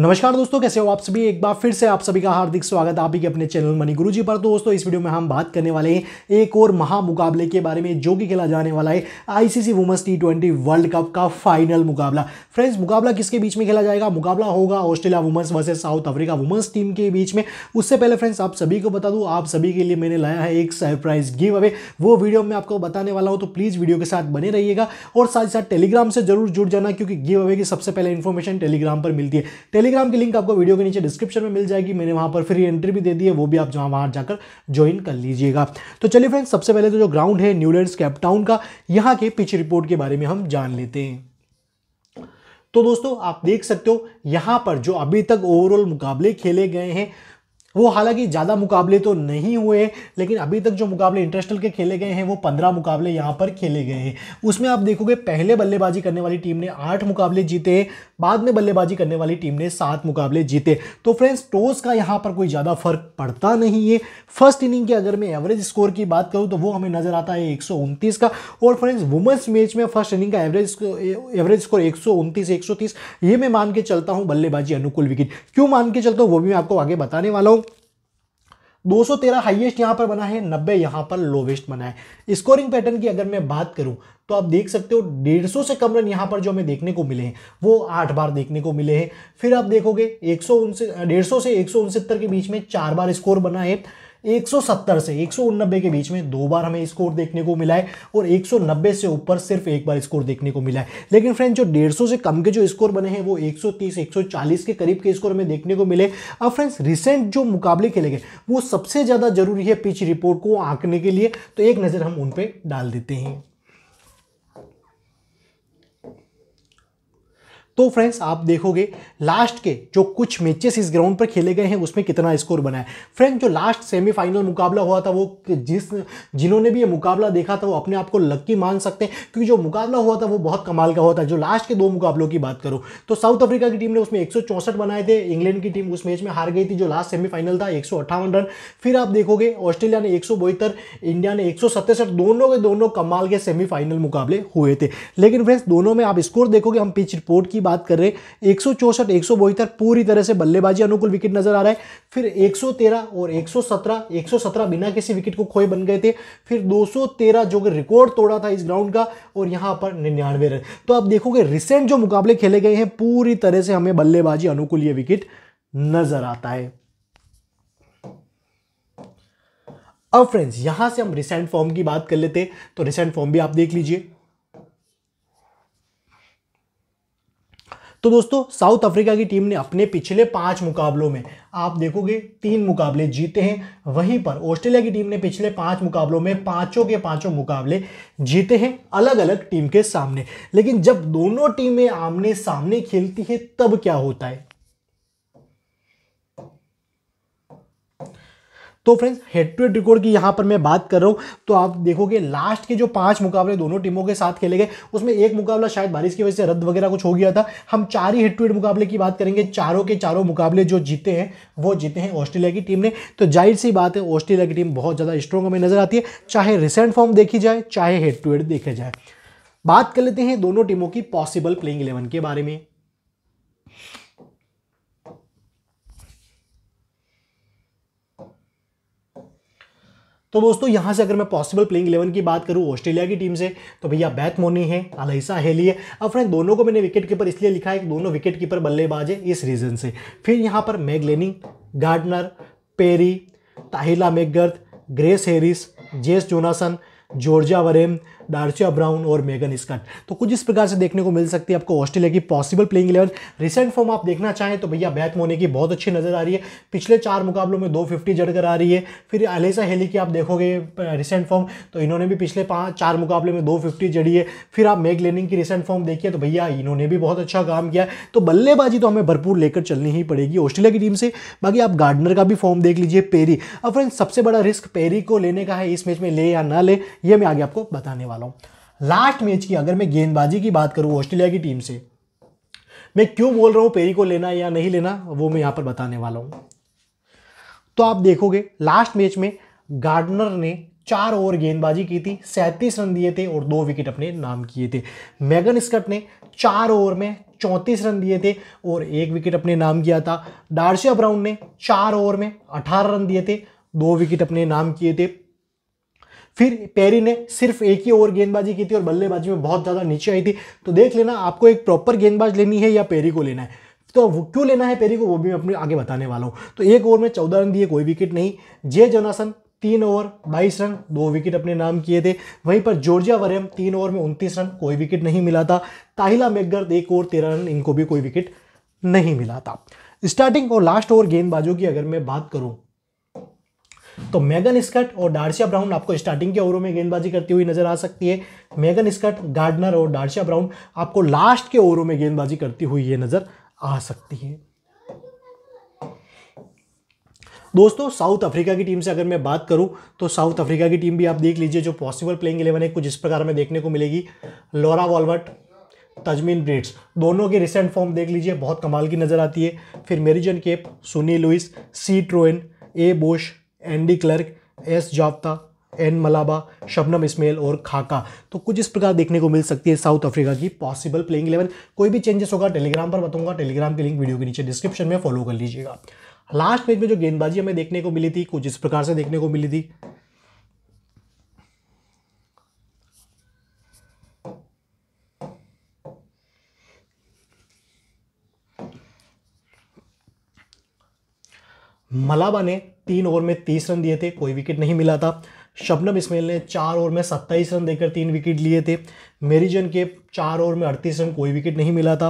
नमस्कार दोस्तों कैसे हो आप सभी एक बार फिर से आप सभी का हार्दिक स्वागत आप ही के अपने चैनल मनी गुरु जी पर तो दोस्तों इस वीडियो में हम बात करने वाले हैं एक और महामुकाबले के बारे में जो कि खेला जाने वाला है ICC women's T twenty world cup का फाइनल मुकाबला फ्रेंड्स मुकाबला किसके बीच में खेला जाएगा मुकाबला होगा Australia women's versus South Africa women's team के बीच में उससे पहले फ्रेंड्स आप सभी को बता दूँ आप सभी के लिए मैंने लाया है एक सरप्राइज गिव अवे वो वीडियो मैं आपको बताने वाला हूँ तो प्लीज़ वीडियो के साथ बने रहिएगा और साथ ही साथ टेलीग्राम से जरूर जुड़ जाना क्योंकि गिव अवे की सबसे पहले इन्फॉर्मेशन टेलीग्राम पर मिलती है टेलीग्राम की लिंक आपको वीडियो के नीचे डिस्क्रिप्शन में मिल जाएगी मैंने वहां पर फ्री एंट्री भी दे दी है वो भी आप जहां वहां जाकर ज्वाइन कर लीजिएगा तो चलिए फ्रेंड्स सबसे पहले तो जो ग्राउंड है न्यूलैंड कैपटाउन का यहाँ के पिच रिपोर्ट के बारे में हम जान लेते हैं तो दोस्तों आप देख सकते हो यहां पर जो अभी तक ओवरऑल मुकाबले खेले गए हैं वो हालांकि ज़्यादा मुकाबले तो नहीं हुए लेकिन अभी तक जो मुकाबले इंटरनेशनल के खेले गए हैं वो पंद्रह मुकाबले यहाँ पर खेले गए हैं उसमें आप देखोगे पहले बल्लेबाजी करने वाली टीम ने आठ मुकाबले जीते बाद में बल्लेबाजी करने वाली टीम ने सात मुकाबले जीते तो फ्रेंड्स टॉस का यहाँ पर कोई ज़्यादा फर्क पड़ता नहीं है फर्स्ट इनिंग की अगर मैं एवरेज स्कोर की बात करूँ तो वो हमें नज़र आता है एक का और फ्रेंड्स वुमेंस मैच में फर्स्ट इनिंग का एवरेज एवरेज स्कोर एक सौ ये मैं मान के चलता हूँ बल्लेबाजी अनुकूल विकेट क्यों मान के चलता हूँ वो भी मैं आपको आगे बताने वाला हूँ 213 हाईएस्ट यहां पर बना है 90 यहां पर लोवेस्ट बना है स्कोरिंग पैटर्न की अगर मैं बात करूं तो आप देख सकते हो 150 से कम रन यहां पर जो हमें देखने को मिले हैं वो आठ बार देखने को मिले हैं फिर आप देखोगे एक सौ डेढ़ 150 से एक के बीच में चार बार स्कोर बना है 170 से एक के बीच में दो बार हमें स्कोर देखने को मिला है और 190 से ऊपर सिर्फ एक बार स्कोर देखने को मिला है लेकिन फ्रेंड्स जो डेढ़ से कम के जो स्कोर बने हैं वो 130 140 के करीब के स्कोर हमें देखने को मिले अब फ्रेंड्स रिसेंट जो मुकाबले खेले गए वो सबसे ज़्यादा जरूरी है पिच रिपोर्ट को आंकने के लिए तो एक नज़र हम उन पर डाल देते हैं तो फ्रेंड्स आप देखोगे लास्ट के जो कुछ मैचेस इस ग्राउंड पर खेले गए हैं उसमें कितना स्कोर बना है फ्रेंड्स जो लास्ट सेमीफाइनल मुकाबला हुआ था वो जिस जिन्होंने भी ये मुकाबला देखा था वो अपने आप को लक्की मान सकते हैं क्योंकि जो मुकाबला हुआ था वो बहुत कमाल का हुआ था जो लास्ट के दो मुकाबलों की बात करूँ तो साउथ अफ्रीका की टीम ने उसमें एक बनाए थे इंग्लैंड की टीम उस मैच में हार गई थी जो लास्ट सेमीफाइनल था एक रन फिर आप देखोगे ऑस्ट्रेलिया ने एक इंडिया ने एक दोनों के दोनों कमाल के सेमीफाइनल मुकाबले हुए थे लेकिन फ्रेंड्स दोनों में आप स्कोर देखोगे हम पिच रिपोर्ट की बात कर रहे हैं एक सौ चौसठ पूरी तरह से बल्लेबाजी अनुकूल विकेट नजर आ रहा है फिर 113 और 117 117 बिना किसी विकेट को खोए बन गए थे फिर 213 जो कि रिकॉर्ड तोड़ा था इस ग्राउंड का और यहां पर निन्यानवे रन तो आप देखोगे रिसेंट जो मुकाबले खेले गए हैं पूरी तरह से हमें बल्लेबाजी अनुकूल ये विकेट नजर आता है अब फ्रेंड्स यहां से हम रिसेंट फॉर्म की बात कर लेते हैं तो रिसेंट फॉर्म भी आप देख लीजिए तो दोस्तों साउथ अफ्रीका की टीम ने अपने पिछले पांच मुकाबलों में आप देखोगे तीन मुकाबले जीते हैं वहीं पर ऑस्ट्रेलिया की टीम ने पिछले पांच मुकाबलों में पांचों के पांचों मुकाबले जीते हैं अलग अलग टीम के सामने लेकिन जब दोनों टीमें आमने सामने खेलती हैं तब क्या होता है तो friends head to head record की यहां पर मैं बात कर रहा हूँ तो आप देखोगे लास्ट के जो पांच मुकाबले दोनों टीमों के साथ खेले गए उसमें एक मुकाबला शायद बारिश की वजह से रद्द वगैरह कुछ हो गया था हम चार ही हेड टू हेड मुकाबले की बात करेंगे चारों के चारों मुकाबले जो जीते हैं वो जीते हैं ऑस्ट्रेलिया की टीम ने तो जाहिर सी बात है ऑस्ट्रेलिया की टीम बहुत ज़्यादा स्ट्रॉन्ग हमें नजर आती है चाहे रिसेंट फॉर्म देखी जाए चाहे हेड टू हेड देखा जाए बात कर लेते हैं दोनों टीमों की पॉसिबल प्लेइंग इलेवन के बारे में तो दोस्तों यहाँ से अगर मैं पॉसिबल प्लेइंग इलेवन की बात करूँ ऑस्ट्रेलिया की टीम से तो भैया बैथ मोनी है अलहिसा हेली है अब फ्रेंड दोनों को मैंने विकेट कीपर इसलिए लिखा है कि दोनों विकेट कीपर बल्लेबाज है इस रीज़न से फिर यहाँ पर Meg Lanning Gardner Perry Tahlia McGrath Grace Harris Jess Jonassen Georgia Wareham Darcie Brown और मेगन स्कट तो कुछ इस प्रकार से देखने को मिल सकती है आपको ऑस्ट्रेलिया की possible playing eleven recent form आप देखना चाहें तो भैया बैथ मोने की बहुत अच्छी नज़र आ रही है पिछले चार मुकाबलों में दो फिफ्टी जड़ कर आ रही है फिर अलेसा हेली की आप देखोगे रिसेंट फॉर्म तो इन्होंने भी पिछले पाँच चार मुकाबले में दो फिफ्टी जड़ी है फिर आप मेग लेनिंग की रिसेंट फॉर्म देखिए तो भैया इन्होंने भी बहुत अच्छा काम किया तो बल्लेबाजी तो हमें भरपूर लेकर चलनी ही पड़ेगी ऑस्ट्रेलिया की टीम से बाकी आप गार्डनर का भी फॉर्म देख लीजिए पेरी अब फ्रेंड सबसे बड़ा रिस्क पेरी को लेने का है इस मैच में ले या ना ले ये मैं आगे आपको बताने वाला हूँ लास्ट मैच की अगर मैं गेंदबाजी की बात करूँ ऑस्ट्रेलिया की टीम से मैं क्यों बोल रहा हूँ पेरी को लेना या नहीं लेना वो मैं यहाँ पर बताने वाला हूँ तो आप देखोगे लास्ट मैच में गार्डनर ने चार ओवर गेंदबाजी की थी सैंतीस रन दिए थे और दो विकेट अपने नाम किए थे मैगन स्कट ने चार ओवर में चौंतीस रन दिए थे और एक विकेट अपने नाम किया था डार्शिया ब्राउन ने चार ओवर में अठारह रन दिए थे दो विकेट अपने नाम किए थे फिर पेरी ने सिर्फ एक ही ओवर गेंदबाजी की थी और बल्लेबाजी में बहुत ज़्यादा नीचे आई थी तो देख लेना आपको एक प्रॉपर गेंदबाज लेनी है या पेरी को लेना है तो क्यों लेना है पेरी को वो भी मैं अपने आगे बताने वाला हूँ तो एक ओवर में चौदह रन दिए कोई विकेट नहीं जे जोनासन तीन ओवर बाईस रन दो विकेट अपने नाम किए थे वहीं पर जॉर्जिया वरियम तीन ओवर में उनतीस रन कोई विकेट नहीं मिला था ताहिला मेगर्द एक ओवर तेरह रन इनको भी कोई विकेट नहीं मिला था स्टार्टिंग और लास्ट ओवर गेंदबाजों की अगर मैं बात करूँ तो मेगन स्कट और डार्शिया ब्राउन आपको स्टार्टिंग के ओवरों में गेंदबाजी करती हुई नजर आ सकती है मेगन स्कट गार्डनर और डार्शिया ब्राउन आपको लास्ट के ओवरों में गेंदबाजी करती हुई ये नजर आ सकती है दोस्तों साउथ अफ्रीका की टीम से अगर मैं बात करूं तो साउथ अफ्रीका की टीम भी आप देख लीजिए जो पॉसिबल प्लेइंग इलेवन है कुछ इस प्रकार में देखने को मिलेगी लोरा वॉलवर्ट तजमीन ब्रिट्स दोनों के रिसेंट फॉर्म देख लीजिए बहुत कमाल की नज़र आती है फिर Marizanne Kapp Sune Luus C Tryon A Bosch Andie Klerk S Jafta N Mlaba Shabnim Ismail और खाका तो कुछ इस प्रकार देखने को मिल सकती है साउथ अफ्रीका की पॉसिबल प्लेइंग इलेवन कोई भी चेंजेस होगा टेलीग्राम पर बताऊंगा टेलीग्राम के लिंक वीडियो के नीचे डिस्क्रिप्शन में फॉलो कर लीजिएगा लास्ट मैच में जो गेंदबाजी हमें देखने को मिली थी कुछ इस प्रकार से देखने को मिली थी मलाबा ने तीन ओवर में तीस रन दिए थे कोई विकेट नहीं मिला था शबनम इस्मेल ने चार ओवर में सत्ताईस रन देकर तीन विकेट लिए थे मेरीजन के चार ओवर में अड़तीस रन कोई विकेट नहीं मिला था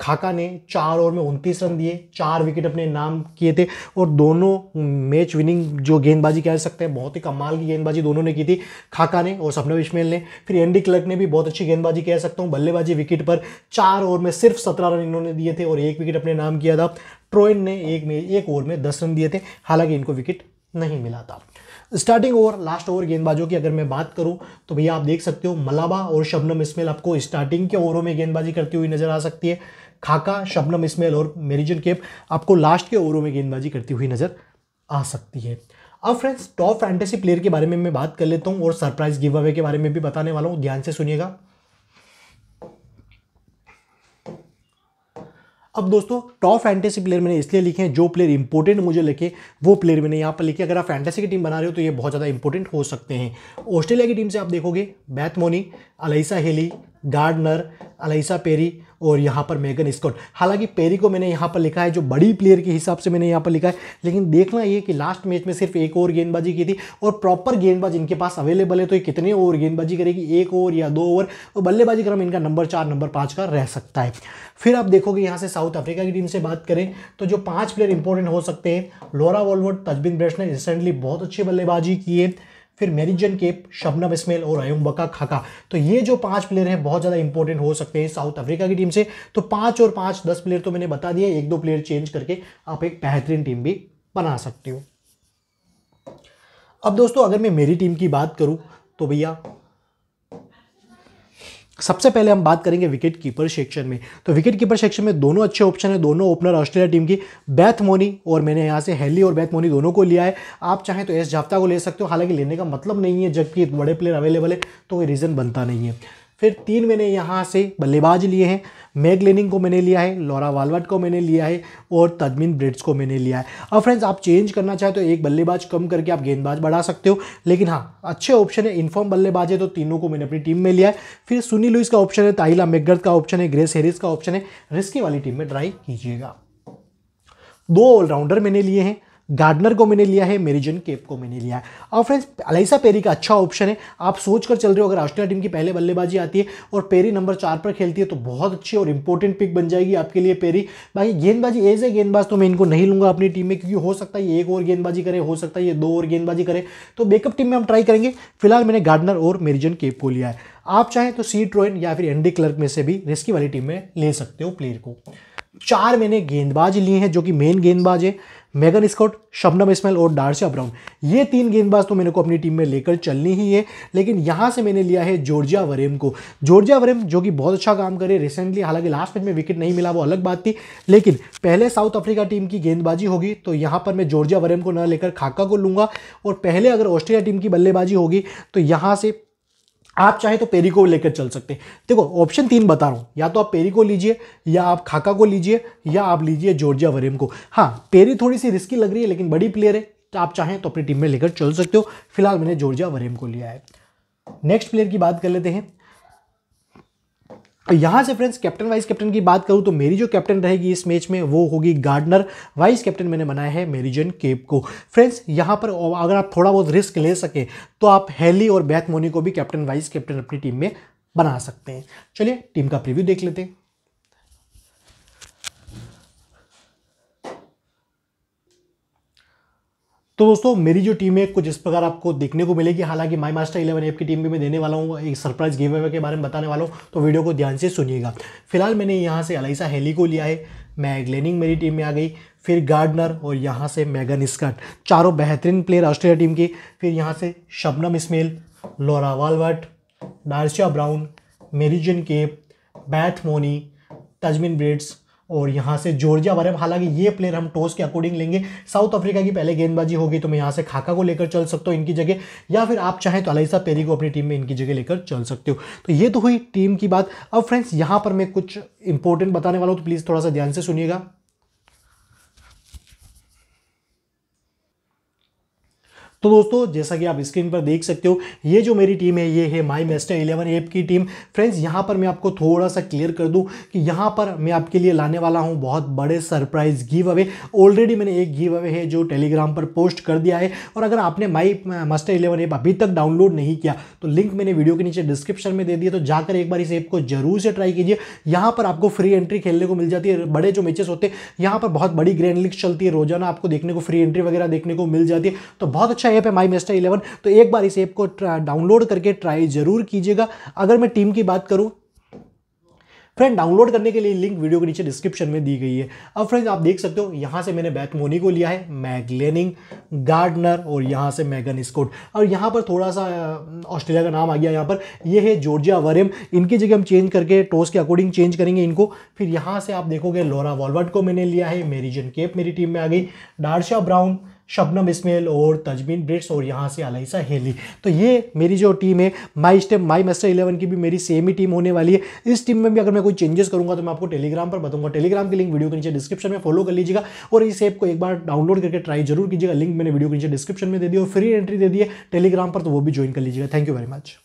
खाका ने चार ओवर में उनतीस रन दिए चार विकेट अपने नाम किए थे और दोनों मैच विनिंग जो गेंदबाजी कह सकते हैं बहुत ही कमाल की गेंदबाजी दोनों ने की थी खाका ने और सपना बिश्मेल ने फिर एनडी क्लर्क ने भी बहुत अच्छी गेंदबाजी कह सकता हूँ बल्लेबाजी विकेट पर चार ओवर में सिर्फ सत्रह रन इन्होंने दिए थे और एक विकेट अपने नाम किया था ट्रोइन ने एक में एक ओवर में दस रन दिए थे हालांकि इनको विकेट नहीं मिला था स्टार्टिंग ओवर लास्ट ओवर गेंदबाजों की अगर मैं बात करूं तो भैया आप देख सकते हो मलाबा और शबनम इसमेल आपको स्टार्टिंग के ओवरों में गेंदबाजी करती हुई नजर आ सकती है खाका शबनम इसमेल और मेरिजन केप आपको लास्ट के ओवरों में गेंदबाजी करती हुई नजर आ सकती है अब फ्रेंड्स टॉप फैंटेसी प्लेयर के बारे में मैं बात कर लेता हूँ और सरप्राइज गिव अवे के बारे में भी बताने वाला हूँ ध्यान से सुनिएगा अब दोस्तों टॉप फैंटेसी प्लेयर मैंने इसलिए लिखे हैं जो प्लेयर इंपॉर्टेंट मुझे लिखे वो प्लेयर मैंने यहाँ पर लिखे अगर आप फैंटेसी की टीम बना रहे हो तो ये बहुत ज़्यादा इंपॉर्टेंट हो सकते हैं ऑस्ट्रेलिया की टीम से आप देखोगे Beth Mooney Alyssa Healy Gardner Alyssa Perry और यहाँ पर मेगन स्कॉट हालांकि पेरी को मैंने यहाँ पर लिखा है जो बड़ी प्लेयर के हिसाब से मैंने यहाँ पर लिखा है लेकिन देखना ये कि लास्ट मैच में सिर्फ एक ओवर गेंदबाजी की थी और प्रॉपर गेंदबाज इनके पास अवेलेबल है तो ये कितने ओवर गेंदबाजी करेगी एक ओवर या दो ओवर और बल्लेबाजी क्रम इनका नंबर चार नंबर पाँच का रह सकता है फिर आप देखोगे यहाँ से साउथ अफ्रीका की टीम से बात करें तो जो पाँच प्लेयर इंपॉर्टेंट हो सकते हैं लोरा वॉलवर्ड तजबिन ने रिसेंटली बहुत अच्छी बल्लेबाजी की है फिर मेरिजन केप शबनम इसमेल और अयुम्बका खाका तो ये जो पांच प्लेयर हैं बहुत ज़्यादा इंपॉर्टेंट हो सकते हैं साउथ अफ्रीका की टीम से तो पांच और पांच दस प्लेयर तो मैंने बता दिया एक दो प्लेयर चेंज करके आप एक बेहतरीन टीम भी बना सकते हो अब दोस्तों अगर मैं मेरी टीम की बात करूँ तो भैया सबसे पहले हम बात करेंगे विकेट कीपर सेक्शन में तो विकेट कीपर सेक्शन में दोनों अच्छे ऑप्शन है दोनों ओपनर ऑस्ट्रेलिया टीम की बैथ मोनी और मैंने यहाँ से हेली और बैथ मोनी दोनों को लिया है आप चाहें तो एस जाफ्ता को ले सकते हो हालांकि लेने का मतलब नहीं है जबकि बड़े प्लेयर अवेलेबल है तो कोई रीज़न बनता नहीं है फिर तीन मैंने यहाँ से बल्लेबाज लिए हैं मैग लेनिंग को मैंने लिया है लॉरा वालवट को मैंने लिया है और तदमिन ब्रिट्स को मैंने लिया है अब फ्रेंड्स आप चेंज करना चाहे तो एक बल्लेबाज कम करके आप गेंदबाज बढ़ा सकते हो लेकिन हाँ अच्छे ऑप्शन है इन्फॉर्म बल्लेबाज है तो तीनों को मैंने अपनी टीम में लिया है फिर सुनील लुइस का ऑप्शन है ताइला मेगर्द का ऑप्शन है ग्रेस हेरिस का ऑप्शन है रिस्की वाली टीम में ट्राई कीजिएगा दो ऑलराउंडर मैंने लिए हैं गार्डनर को मैंने लिया है मेरिजन केप को मैंने लिया है और फ्रेंड्स अलाइसा पेरी का अच्छा ऑप्शन है आप सोच कर चल रहे हो अगर ऑस्ट्रेलिया टीम की पहले बल्लेबाजी आती है और पेरी नंबर चार पर खेलती है तो बहुत अच्छी और इंपॉर्टेंट पिक बन जाएगी आपके लिए पेरी बाकी गेंदबाजी एज ए गेंदबाज तो मैं इनको नहीं लूंगा अपनी टीम में क्योंकि हो सकता है ये एक और गेंदबाजी करे हो सकता है ये दो और गेंदबाजी करे तो बेकअप टीम में हम ट्राई करेंगे फिलहाल मैंने गार्डनर और मेरिजन केप को लिया है आप चाहें तो सी ट्रोइन या फिर एनडी क्लर्क में से भी रिस्की वाली टीम में ले सकते हो प्लेयर को चार मैंने गेंदबाज लिए हैं जो कि मेन गेंदबाज है मेगन स्कॉट शबनम इसमेल और डार्सिया ब्राउन ये तीन गेंदबाज तो मेरे को अपनी टीम में लेकर चलनी ही है लेकिन यहाँ से मैंने लिया है जॉर्जिया वरेम को जॉर्जिया वरेम जो कि बहुत अच्छा काम करे रिसेंटली हालांकि लास्ट मैच में विकेट नहीं मिला वो अलग बात थी लेकिन पहले साउथ अफ्रीका टीम की गेंदबाजी होगी तो यहाँ पर मैं जॉर्जिया वरेम को न लेकर खाका को लूँगा और पहले अगर ऑस्ट्रेलिया टीम की बल्लेबाजी होगी तो यहाँ से आप चाहे तो पेरी को लेकर चल सकते हैं देखो ऑप्शन तीन बता रहा हूँ या तो आप पेरी को लीजिए या आप खाका को लीजिए या आप लीजिए जॉर्जिया वरेम को हाँ पेरी थोड़ी सी रिस्की लग रही है लेकिन बड़ी प्लेयर है तो आप चाहें तो अपनी टीम में लेकर चल सकते हो फिलहाल मैंने जॉर्जिया वरेम को लिया है नेक्स्ट प्लेयर की बात कर लेते हैं यहाँ से फ्रेंड्स कैप्टन वाइस कैप्टन की बात करूँ तो मेरी जो कैप्टन रहेगी इस मैच में वो होगी गार्डनर वाइस कैप्टन मैंने बनाया है मेरीजन केप को फ्रेंड्स यहाँ पर अगर आप थोड़ा बहुत रिस्क ले सकें तो आप हेली और बैथमोनी को भी कैप्टन वाइस कैप्टन अपनी टीम में बना सकते हैं चलिए टीम का प्रिव्यू देख लेते हैं तो दोस्तों मेरी जो टीम है कुछ इस प्रकार आपको देखने को मिलेगी हालांकि माई मास्टर इलेवन ऐप की टीम भी मैं देने वाला हूँ एक सरप्राइज गेम के बारे में बताने वाला हूँ तो वीडियो को ध्यान से सुनिएगा फिलहाल मैंने यहाँ से अलाइसा हेली को लिया है मैग लेनिंग मेरी टीम में आ गई फिर गार्डनर और यहाँ से मैगन स्कट चारों बेहतरीन प्लेयर ऑस्ट्रेलिया टीम की फिर यहाँ से Shabnim Ismail Laura Wolvaardt Darcie Brown Marizanne Kapp Beth Mooney Tazmin Brits और यहाँ से जॉर्जिया में हालांकि ये प्लेयर हम टॉस के अकॉर्डिंग लेंगे साउथ अफ्रीका की पहले गेंदबाजी होगी तो मैं यहाँ से खाका को लेकर चल सकता हूँ इनकी जगह या फिर आप चाहें तो अलाइसा पेरी को अपनी टीम में इनकी जगह लेकर चल सकते हो तो ये तो हुई टीम की बात अब फ्रेंड्स यहाँ पर मैं कुछ इंपॉर्टेंट बताने वाला हूँ तो प्लीज़ थोड़ा सा ध्यान से सुनिएगा तो दोस्तों जैसा कि आप स्क्रीन पर देख सकते हो ये जो मेरी टीम है ये है माई मेस्टर इलेवन ऐप की टीम फ्रेंड्स यहाँ पर मैं आपको थोड़ा सा क्लियर कर दूँ कि यहाँ पर मैं आपके लिए लाने वाला हूँ बहुत बड़े सरप्राइज गिव अवे ऑलरेडी मैंने एक गिव अवे है जो टेलीग्राम पर पोस्ट कर दिया है और अगर आपने माई मास्टर इलेवन ऐप अभी तक डाउनलोड नहीं किया तो लिंक मैंने वीडियो के नीचे डिस्क्रिप्शन में दे दिया तो जाकर एक बार इस ऐप को जरूर से ट्राई कीजिए यहाँ पर आपको फ्री एंट्री खेलने को मिल जाती है बड़े जो मैचेस होते हैं यहाँ पर बहुत बड़ी ग्रैंड लीग चलती है रोजाना आपको देखने को फ्री एंट्री वगैरह देखने को मिल जाती है तो बहुत अच्छा अच्छा ऐप है माई मेस्टा इलेवन तो एक बार इस ऐप को डाउनलोड करके ट्राई जरूर कीजिएगा अगर मैं टीम की बात करूँ फ्रेंड डाउनलोड करने के लिए लिंक वीडियो के नीचे डिस्क्रिप्शन में दी गई है अब फ्रेंड्स आप देख सकते हो यहाँ से मैंने बैथ मोनी को लिया है मैगलेनिंग गार्डनर और यहाँ से मैगन स्कोट और यहाँ पर थोड़ा सा ऑस्ट्रेलिया का नाम आ गया यहाँ पर ये है जॉर्जिया वरेम इनकी जगह हम चेंज करके टॉस के अकॉर्डिंग चेंज करेंगे इनको फिर यहाँ से आप देखोगे लोरा वॉलवर्ट को मैंने लिया है मेरीजन केप मेरी टीम में आ गई डारशा ब्राउन शबनम इसमेल और तजमीन ब्रिट्स और यहाँ से अलाइसा हेली तो ये मेरी जो टीम है my step my master eleven की भी मेरी सेम ही टीम होने वाली है इस टीम में भी अगर मैं कोई चेंजेस करूँगा तो मैं आपको टेलीग्राम पर बताऊँगा टेलीग्राम की लिंक वीडियो के नीचे डिस्क्रिप्शन में फॉलो कर लीजिएगा और इस ऐप को एक बार डाउनलोड करके ट्राई जरूर कीजिएगा लिंक मैंने वीडियो के नीचे डिस्क्रिप्शन में दे दी और फ्री एंट्री दे दी है टेलीग्राम पर तो वो भी ज्वाइन कर लीजिएगा थैंक यू वेरी मच